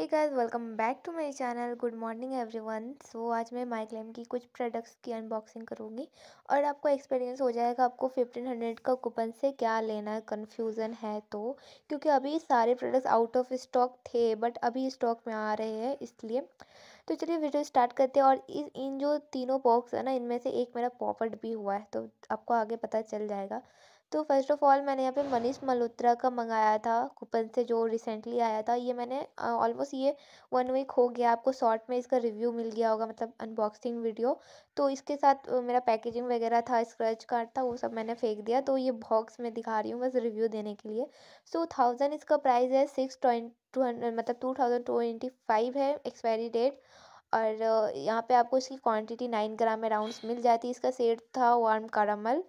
hey guys welcome back to my channel good morning everyone so आज मैं my claim की कुछ products की अनबॉक्सिंग करूँगी और आपको एक्सपीरियंस हो जाएगा आपको फिफ्टीन हंड्रेड का कूपन से क्या लेना है कन्फ्यूज़न है तो क्योंकि अभी सारे प्रोडक्ट्स आउट ऑफ स्टॉक थे बट अभी स्टॉक में आ रहे हैं इसलिए तो चलिए वीडियो स्टार्ट करते हैं और इस इन जो तीनों बॉक्स है ना इनमें से एक मेरा पॉपट भी हुआ है तो आपको आगे पता चल जाएगा तो फर्स्ट ऑफ़ ऑल मैंने यहाँ पे मनीष मल्होत्रा का मंगाया था कूपन से जो रिसेंटली आया था ये मैंने ऑलमोस्ट ये वन वीक हो गया आपको शॉर्ट में इसका रिव्यू मिल गया होगा मतलब अनबॉक्सिंग वीडियो तो इसके साथ मेरा पैकेजिंग वगैरह था स्क्रैच कार्ड था वो सब मैंने फेंक दिया तो ये बॉक्स में दिखा रही हूँ बस रिव्यू देने के लिए सो so, थाउजेंड इसका प्राइस है सिक्स ट्वेंट टू हंड्रेड मतलब टू थाउजेंड ट्वेंटी फाइव है एक्सपायरी डेट और यहाँ पे आपको इसकी क्वांटिटी नाइन ग्राम अराउंड्स मिल जाती है इसका सेट था वार्म कारामल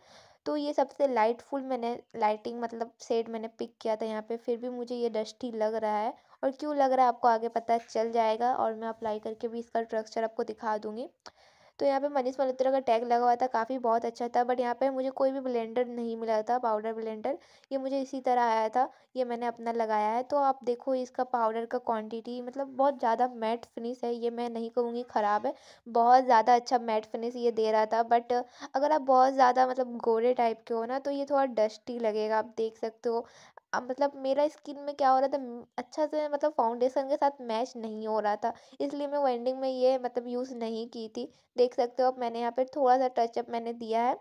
तो ये सबसे लाइटफुल मैंने लाइटिंग मतलब सेट मैंने पिक किया था यहाँ पे फिर भी मुझे ये डस्टी लग रहा है और क्यों लग रहा है आपको आगे पता चल जाएगा और मैं अप्लाई करके भी इसका स्ट्रक्चर आपको दिखा दूँगी तो यहाँ पे मनीष मल्होत्रा का टैग लगा हुआ था काफ़ी बहुत अच्छा था बट यहाँ पे मुझे कोई भी ब्लेंडर नहीं मिला था पाउडर ब्लेंडर ये मुझे इसी तरह आया था ये मैंने अपना लगाया है तो आप देखो इसका पाउडर का क्वांटिटी मतलब बहुत ज़्यादा मैट फिनिश है ये मैं नहीं कहूँगी ख़राब है बहुत ज़्यादा अच्छा मैट फिनिश ये दे रहा था बट अगर आप बहुत ज़्यादा मतलब गोरे टाइप के हो ना तो ये थोड़ा डस्टी लगेगा आप देख सकते हो अब मतलब मेरा स्किन में क्या हो रहा था अच्छा से मतलब फाउंडेशन के साथ मैच नहीं हो रहा था इसलिए मैं वेंडिंग में ये मतलब यूज़ नहीं की थी देख देख सकते हो आप मैंने यहाँ पर थोड़ा सा टचअप मैंने दिया है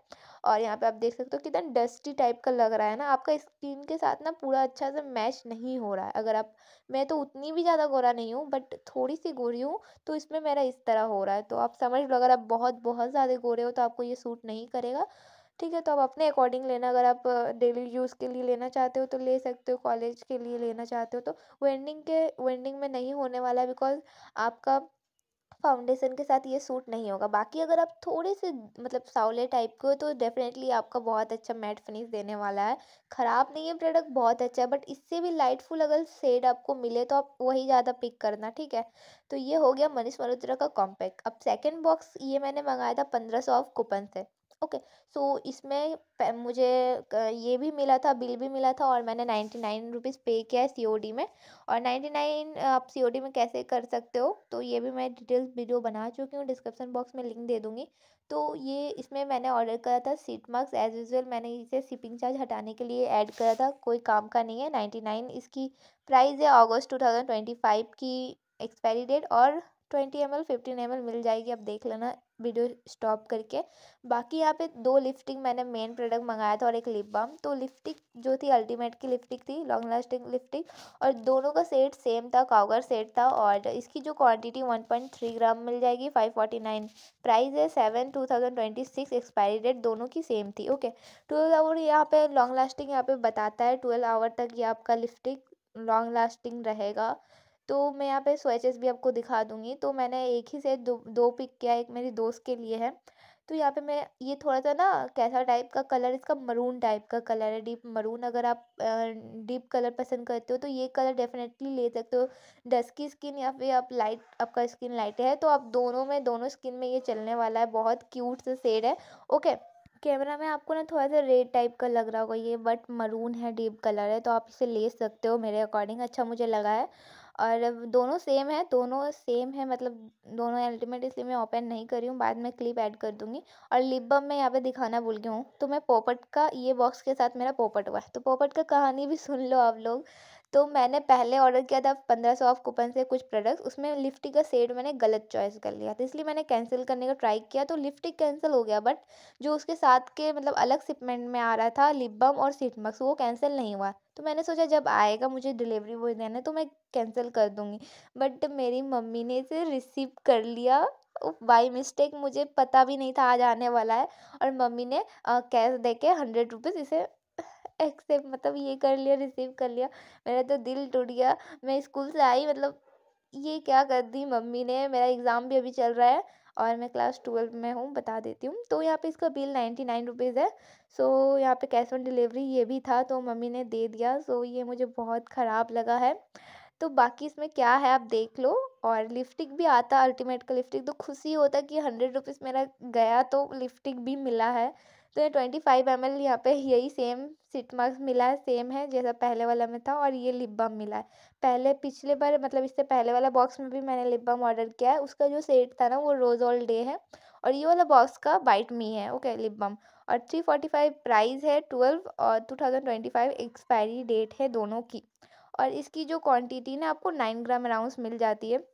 और यहाँ पर आप देख सकते हो कितना डस्टी टाइप का लग रहा है ना आपका स्किन के साथ ना पूरा अच्छा से मैच नहीं हो रहा है अगर आप मैं तो उतनी भी ज़्यादा गोरा नहीं हूँ बट थोड़ी सी गोरी हूँ तो इसमें मेरा इस तरह हो रहा है तो आप समझ लो अगर आप बहुत बहुत ज़्यादा गोरे हो तो आपको ये सूट नहीं करेगा ठीक है तो आप अपने अकॉर्डिंग लेना अगर आप डेली यूज़ के लिए लेना चाहते हो तो ले सकते हो कॉलेज के लिए लेना चाहते हो तो वेंडिंग के वेंडिंग में नहीं होने वाला बिकॉज आपका फाउंडेशन के साथ ये सूट नहीं होगा बाकी अगर आप थोड़े से मतलब सावले टाइप के हो तो डेफिनेटली आपका बहुत अच्छा मैट फिनिश देने वाला है ख़राब नहीं है प्रोडक्ट बहुत अच्छा है बट इससे भी लाइटफुल अगर शेड आपको मिले तो आप वही ज़्यादा पिक करना ठीक है तो ये हो गया मनीष मल्होत्रा का कॉम्पैक्ट अब सेकेंड बॉक्स ये मैंने मंगाया था पंद्रह सौ ऑफ कूपन से ओके सो इसमें मुझे ये भी मिला था बिल भी मिला था और मैंने नाइन्टी नाइन रुपीज़ पे किया है सी में और नाइन्टी नाइन आप सी में कैसे कर सकते हो तो ये भी मैं डिटेल्स वीडियो बना चुकी हूँ डिस्क्रिप्सन बॉक्स में लिंक दे दूँगी तो ये इसमें मैंने ऑर्डर करा था सीट मार्क्स एज यूजल मैंने इसे शिपिंग चार्ज हटाने के लिए ऐड करा था कोई काम का नहीं है नाइन्टी नाइन इसकी प्राइस है अगस्त टू थाउजेंड ट्वेंटी फाइव की एक्सपायरी डेट और twenty M L fifteen M L मिल जाएगी आप देख लेना वीडियो स्टॉप करके बाकी यहाँ पे दो लिपस्टिक मैंने मेन प्रोडक्ट मंगाया था और एक लिप बाम तो लिपस्टिक जो थी अल्टीमेट की लिपस्टिक थी लॉन्ग लास्टिंग लिपस्टिक और दोनों का सेट सेम था काउगर सेट था और इसकी जो quantity one point three gram मिल जाएगी फाइव फोर्टी नाइन प्राइस है seven two thousand twenty six expiry date दोनों की सेम थी ओके ट्वेल्व आवर यहाँ पे लॉन्ग लास्टिंग यहाँ पे बताता है ट्वेल्व आवर तक ये आपका लिपस्टिक लॉन्ग लास्टिंग रहेगा तो मैं यहाँ पे स्वेचेस भी आपको दिखा दूँगी तो मैंने एक ही सेट दो दो पिक किया एक मेरी दोस्त के लिए है तो यहाँ पे मैं ये थोड़ा सा ना कैसा टाइप का कलर इसका मरून टाइप का कलर है डीप मरून अगर आप डीप कलर पसंद करते हो तो ये कलर डेफिनेटली ले सकते हो डस्की स्किन या फिर आप लाइट आपका स्किन लाइट है तो आप दोनों में दोनों स्किन में ये चलने वाला है बहुत क्यूट सा शेड है ओके कैमरा में आपको ना थोड़ा सा रेड टाइप का लग रहा होगा ये बट मरून है डीप कलर है तो आप इसे ले सकते हो मेरे अकॉर्डिंग अच्छा मुझे लगा है और दोनों सेम है दोनों सेम है मतलब दोनों अल्टीमेट इसलिए मैं ओपन नहीं करी हूँ बाद में क्लिप ऐड कर दूँगी और लिप बम मैं यहाँ पे दिखाना भूल गई हूँ तो मैं पोपट का ये बॉक्स के साथ मेरा पोपट हुआ है तो पोपट का कहानी भी सुन लो आप लोग तो मैंने पहले ऑर्डर किया था पंद्रह सौ ऑफ कूपन से कुछ प्रोडक्ट्स उसमें लिफ्टी का सेड मैंने गलत चॉइस कर लिया था इसलिए मैंने कैंसिल करने का ट्राई किया तो लिफ्टी कैंसिल हो गया बट जो उसके साथ के मतलब अलग सिपमेंट में आ रहा था लिप बम और सीट मक्स वो कैंसिल नहीं हुआ तो मैंने सोचा जब आएगा मुझे डिलीवरी बॉय देना तो मैं कैंसिल कर दूँगी बट मेरी मम्मी ने इसे रिसीव कर लिया बाई मिस्टेक मुझे पता भी नहीं था आज आने वाला है और मम्मी ने कैश दे के हंड्रेड रुपीज़ इसे एक्सेप्ट मतलब ये कर लिया रिसीव कर लिया मेरा तो दिल टूट गया मैं स्कूल से आई मतलब ये क्या कर दी मम्मी ने मेरा एग्ज़ाम भी अभी चल रहा है और मैं क्लास ट्वेल्व में हूँ बता देती हूँ तो यहाँ पे इसका बिल नाइन्टी नाइन रुपीज़ है सो यहाँ पे कैश ऑन डिलीवरी ये भी था तो मम्मी ने दे दिया सो ये मुझे बहुत ख़राब लगा है तो बाकी इसमें क्या है आप देख लो और लिपस्टिक भी आता अल्टीमेट का लिपस्टिक तो खुशी होता कि हंड्रेड रुपीज़ मेरा गया तो लिपस्टिक भी मिला है तो ये ट्वेंटी फाइव एम एल यहाँ पर यही सेम सीट मार्क्स मिला है सेम है जैसा पहले वाला में था और ये लिप बम मिला है पहले पिछले बार मतलब इससे पहले वाला बॉक्स में भी मैंने लिप बम ऑर्डर किया है उसका जो सेट था ना वो रोज़ ऑल डे है और ये वाला बॉक्स का बाइट मी है ओके लिप बम और थ्री फोर्टी फाइव प्राइज है ट्वेल्व और two thousand twenty five expiry date है दोनों की और इसकी जो क्वान्टिटी ना आपको नाइन ग्राम अराउंड मिल जाती है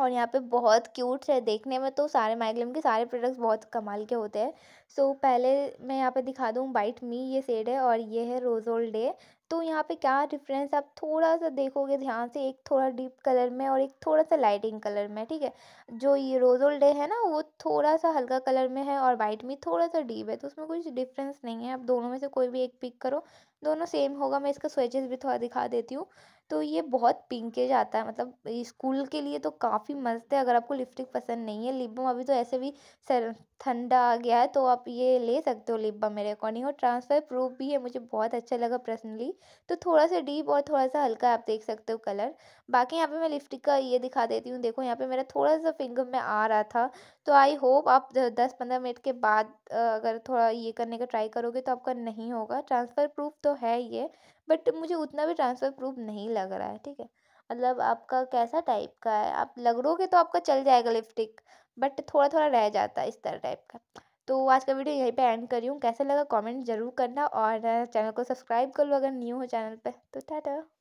और यहाँ पे बहुत क्यूट है देखने में तो सारे माइग्लम के सारे प्रोडक्ट्स बहुत कमाल के होते हैं सो so, पहले मैं यहाँ पे दिखा दूँ बाइट मी ये सेड है और ये है रोजोल डे तो यहाँ पे क्या डिफरेंस आप थोड़ा सा देखोगे ध्यान से एक थोड़ा डीप कलर में और एक थोड़ा सा लाइटिंग कलर में ठीक है जो ये रोजोल डे है ना वो थोड़ा सा हल्का कलर में है और वाइट मी थोड़ा सा डीप है तो उसमें कुछ डिफरेंस नहीं है आप दोनों में से कोई भी एक पिक करो दोनों सेम होगा मैं इसका स्वेचेस भी थोड़ा दिखा देती हूँ तो ये बहुत पिंकेज आता है मतलब स्कूल के लिए तो काफ़ी मस्त है अगर आपको लिपस्टिक पसंद नहीं है लिप बम अभी तो ऐसे भी सर ठंडा आ गया है तो आप ये ले सकते हो लिप बम मेरे अकॉर्डिंग और ट्रांसफर प्रूफ भी है मुझे बहुत अच्छा लगा पर्सनली तो थोड़ा सा डीप और थोड़ा सा हल्का आप देख सकते हो कलर बाकी यहाँ पर मैं लिपस्टिक का ये दिखा देती हूँ देखो यहाँ पर मेरा थोड़ा सा फिंगर में आ रहा था तो आई होप आप दस पंद्रह मिनट के बाद अगर थोड़ा ये करने का ट्राई करोगे तो आपका नहीं होगा ट्रांसफ़र प्रूफ तो है ये बट मुझे उतना भी ट्रांसफ़र प्रूफ नहीं लग रहा है ठीक है मतलब आपका कैसा टाइप का है आप लग रोगे तो आपका चल जाएगा लिपस्टिक बट थोड़ा थोड़ा रह जाता है इस तरह टाइप का तो आज का वीडियो यहीं पे एंड करी हूँ कैसा लगा कमेंट जरूर करना और चैनल को सब्सक्राइब कर लो अगर न्यू हो चैनल पे तो टाटा